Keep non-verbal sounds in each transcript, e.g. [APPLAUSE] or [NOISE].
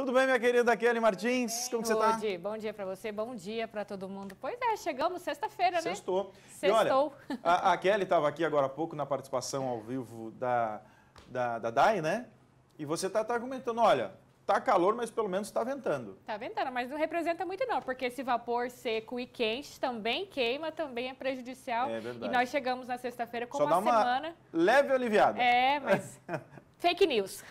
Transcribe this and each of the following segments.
Tudo bem, minha querida Kelly Martins? Bem, Como você está? Bom dia para você, bom dia para todo mundo. Pois é, chegamos sexta-feira, né? Sextou. Sextou. E olha, [LAUGHS] a, a Kelly estava aqui agora há pouco na participação ao vivo da, da, da DAI, né? E você está tá, tá olha, tá calor, mas pelo menos está ventando. Tá ventando, mas não representa muito não, porque esse vapor seco e quente também queima, também é prejudicial. É verdade. E nós chegamos na sexta-feira com Só uma, dá uma semana. Leve aliviada. É, mas [LAUGHS] Fake news.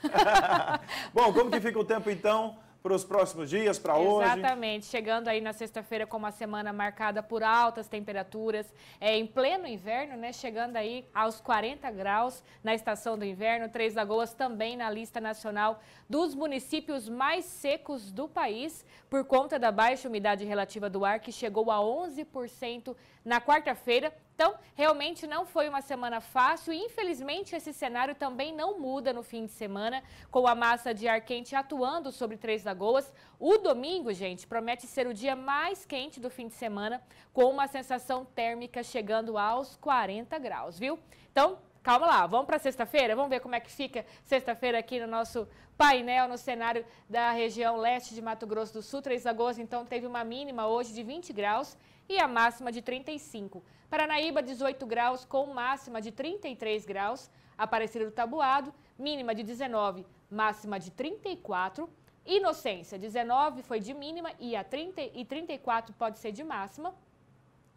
[LAUGHS] Bom, como que fica o tempo então? para os próximos dias, para hoje. Exatamente, chegando aí na sexta-feira com uma semana marcada por altas temperaturas, é, em pleno inverno, né? Chegando aí aos 40 graus na estação do inverno, Três Lagoas também na lista nacional dos municípios mais secos do país, por conta da baixa umidade relativa do ar, que chegou a 11% na quarta-feira então, realmente não foi uma semana fácil e, infelizmente, esse cenário também não muda no fim de semana, com a massa de ar quente atuando sobre Três Lagoas. O domingo, gente, promete ser o dia mais quente do fim de semana, com uma sensação térmica chegando aos 40 graus, viu? Então, calma lá, vamos para sexta-feira, vamos ver como é que fica sexta-feira aqui no nosso painel, no cenário da região leste de Mato Grosso do Sul. Três Lagoas, então, teve uma mínima hoje de 20 graus e a máxima de 35. Paranaíba, 18 graus com máxima de 33 graus. Aparecida do Tabuado, mínima de 19, máxima de 34. Inocência, 19 foi de mínima e a 30 e 34 pode ser de máxima.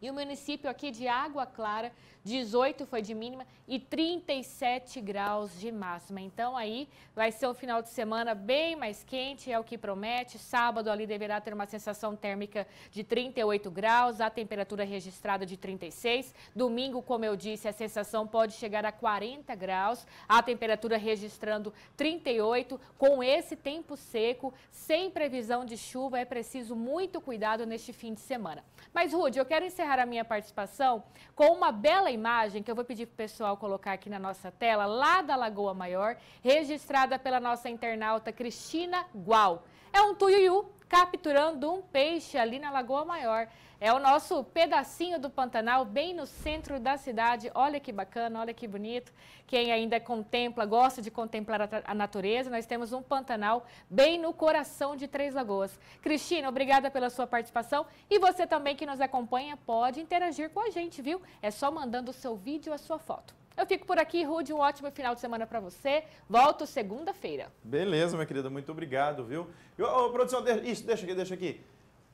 E o município aqui de Água Clara, 18 foi de mínima e 37 graus de máxima. Então aí vai ser um final de semana bem mais quente, é o que promete. Sábado ali deverá ter uma sensação térmica de 38 graus, a temperatura registrada de 36. Domingo, como eu disse, a sensação pode chegar a 40 graus, a temperatura registrando 38. Com esse tempo seco, sem previsão de chuva, é preciso muito cuidado neste fim de semana. Mas, Rude, eu quero encerrar encerrar a minha participação com uma bela imagem que eu vou pedir para o pessoal colocar aqui na nossa tela, lá da Lagoa Maior, registrada pela nossa internauta Cristina Gual. É um tuiuiu capturando um peixe ali na Lagoa Maior. É o nosso pedacinho do Pantanal, bem no centro da cidade. Olha que bacana, olha que bonito. Quem ainda contempla, gosta de contemplar a natureza, nós temos um Pantanal bem no coração de Três Lagoas. Cristina, obrigada pela sua participação. E você também que nos acompanha pode interagir com a gente, viu? É só mandando o seu vídeo, a sua foto. Eu fico por aqui, Rude. Um ótimo final de semana para você. Volto segunda-feira. Beleza, minha querida. Muito obrigado, viu? Ô, oh, produção, isso, deixa aqui, deixa aqui.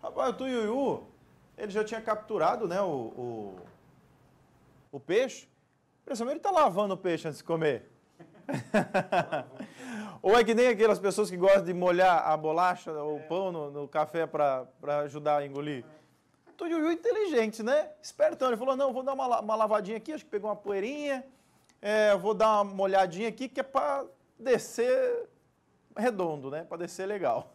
Rapaz, o Tuiuiu, ele já tinha capturado, né, o, o, o peixe. Principalmente ele tá lavando o peixe antes de comer. [LAUGHS] ou é que nem aquelas pessoas que gostam de molhar a bolacha ou o pão no, no café para ajudar a engolir. Então Yu inteligente, né? Espertão. Ele falou: não, vou dar uma, uma lavadinha aqui, acho que pegou uma poeirinha, é, vou dar uma molhadinha aqui, que é para descer redondo, né? Para descer legal.